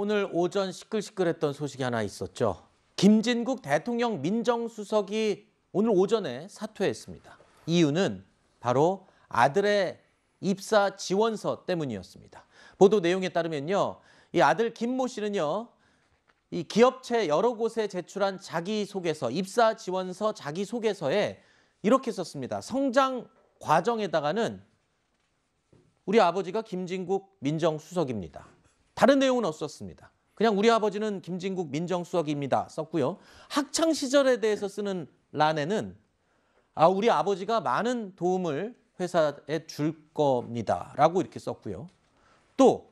오늘 오전 시끌시끌했던 소식이 하나 있었죠. 김진국 대통령 민정수석이 오늘 오전에 사퇴했습니다. 이유는 바로 아들의 입사 지원서 때문이었습니다. 보도 내용에 따르면요. 이 아들 김모 씨는요. 이 기업체 여러 곳에 제출한 자기소개서, 입사 지원서 자기소개서에 이렇게 썼습니다. 성장 과정에다가는 우리 아버지가 김진국 민정수석입니다. 다른 내용은 없었습니다. 그냥 우리 아버지는 김진국 민정수석입니다. 썼고요. 학창 시절에 대해서 쓰는 란에는 아, 우리 아버지가 많은 도움을 회사에 줄 겁니다. 라고 이렇게 썼고요. 또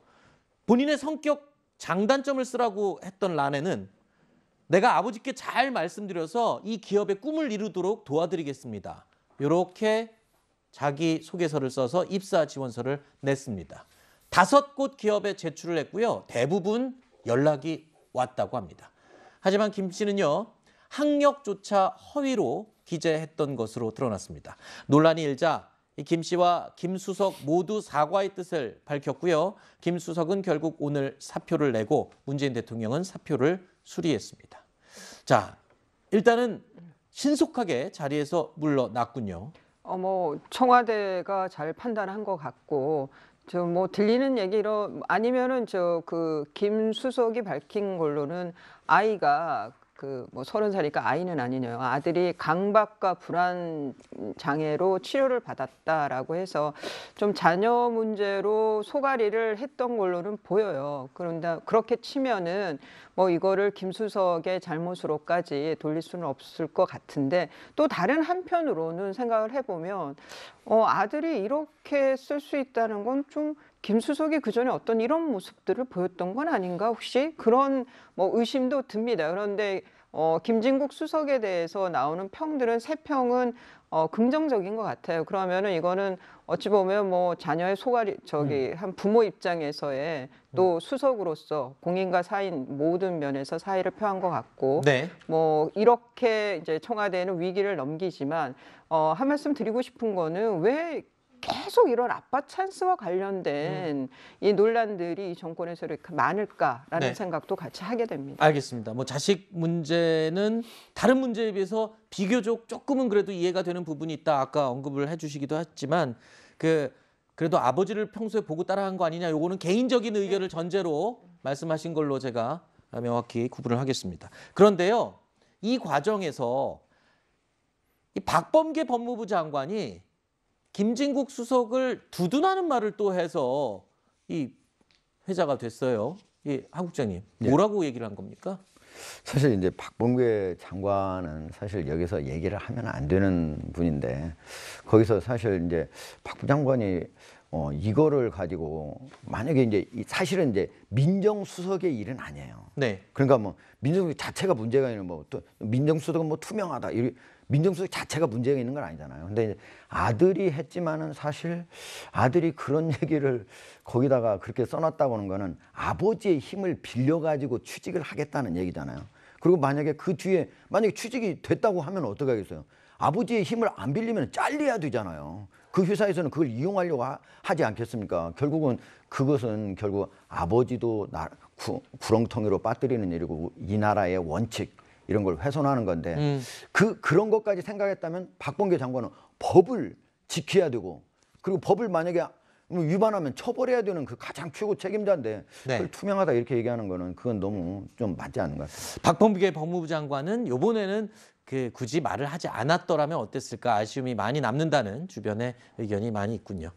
본인의 성격 장단점을 쓰라고 했던 란에는 내가 아버지께 잘 말씀드려서 이 기업의 꿈을 이루도록 도와드리겠습니다. 이렇게 자기 소개서를 써서 입사 지원서를 냈습니다. 다섯 곳 기업에 제출을 했고요. 대부분 연락이 왔다고 합니다. 하지만 김 씨는요. 학력조차 허위로 기재했던 것으로 드러났습니다. 논란이 일자 김 씨와 김 수석 모두 사과의 뜻을 밝혔고요. 김 수석은 결국 오늘 사표를 내고 문재인 대통령은 사표를 수리했습니다. 자, 일단은 신속하게 자리에서 물러났군요. 어뭐 청와대가 잘 판단한 것 같고 저뭐 들리는 얘기로 아니면은 저 그김 수석이 밝힌 걸로는 아이가 그뭐 서른 살이니까 아이는 아니네요. 아들이 강박과 불안 장애로 치료를 받았다라고 해서 좀 자녀 문제로 소가리를 했던 걸로는 보여요. 그런데 그렇게 치면은 뭐 이거를 김수석의 잘못으로까지 돌릴 수는 없을 것 같은데 또 다른 한편으로는 생각을 해보면 어 아들이 이렇게 쓸 수 있다는 건좀 김수석이 그전에 어떤 이런 모습들을 보였던 건 아닌가 혹시 그런 뭐 의심도 듭니다. 그런데 어, 김진국 수석에 대해서 나오는 평들은 세 평은 어, 긍정적인 것 같아요. 그러면은 이거는 어찌 보면 뭐 자녀의 소가리 저기 음. 한 부모 입장에서의 또 음. 수석으로서 공인과 사인 모든 면에서 사의를 표한 것 같고 네. 뭐 이렇게 이제 청와대는 위기를 넘기지만 어, 한 말씀 드리고 싶은 거는 왜 계속 이런 아빠 찬스와 관련된 음. 이 논란들이 이 정권에서 이렇게 많을까라는 네. 생각도 같이 하게 됩니다. 알겠습니다. 뭐 자식 문제는 다른 문제에 비해서 비교적 조금은 그래도 이해가 되는 부분이 있다. 아까 언급을 해주시기도 했지만 그 그래도 아버지를 평소에 보고 따라한 거 아니냐 요거는 개인적인 의견을 전제로 말씀하신 걸로 제가 명확히 구분을 하겠습니다. 그런데요. 이 과정에서 이 박범계 법무부 장관이 김진국 수석을 두둔하는 말을 또 해서 이 회자가 됐어요. 예, 한국장님 뭐라고 예. 얘기를 한 겁니까? 사실 이제 박범계 장관은 사실 여기서 얘기를 하면 안 되는 분인데 거기서 사실 이제 박 부장관이 어 이거를 가지고 만약에 이제 사실은 이제 민정수석의 일은 아니에요. 네. 그러니까 뭐 민정수석 자체가 문제가 아니라 뭐또 민정수석은 뭐 투명하다. 이렇게 민정수석 자체가 문제가 있는 건 아니잖아요. 근데 아들이 했지만은 사실 아들이 그런 얘기를 거기다가 그렇게 써놨다고 하는 거는 아버지의 힘을 빌려가지고 취직을 하겠다는 얘기잖아요. 그리고 만약에 그 뒤에 만약에 취직이 됐다고 하면 어떻게 하겠어요? 아버지의 힘을 안 빌리면 잘려야 되잖아요. 그 회사에서는 그걸 이용하려고 하, 지 않겠습니까? 결국은 그것은 결국 아버지도 나, 구, 구렁텅이로 빠뜨리는 일이고 이 나라의 원칙 이런 걸 훼손하는 건데 음. 그 그런 것까지 생각했다면 박범계 장관은 법을 지켜야 되고 그리고 법을 만약에 뭐 위반하면 처벌해야 되는 그 가장 최고 책임자인데 네. 그걸 투명하다 이렇게 얘기하는 거는 그건 너무 좀 맞지 않는 것 같아요. 박범계 법무부 장관은 이번에는 그 굳이 말을 하지 않았더라면 어땠을까 아쉬움이 많이 남는다는 주변의 의견이 많이 있군요.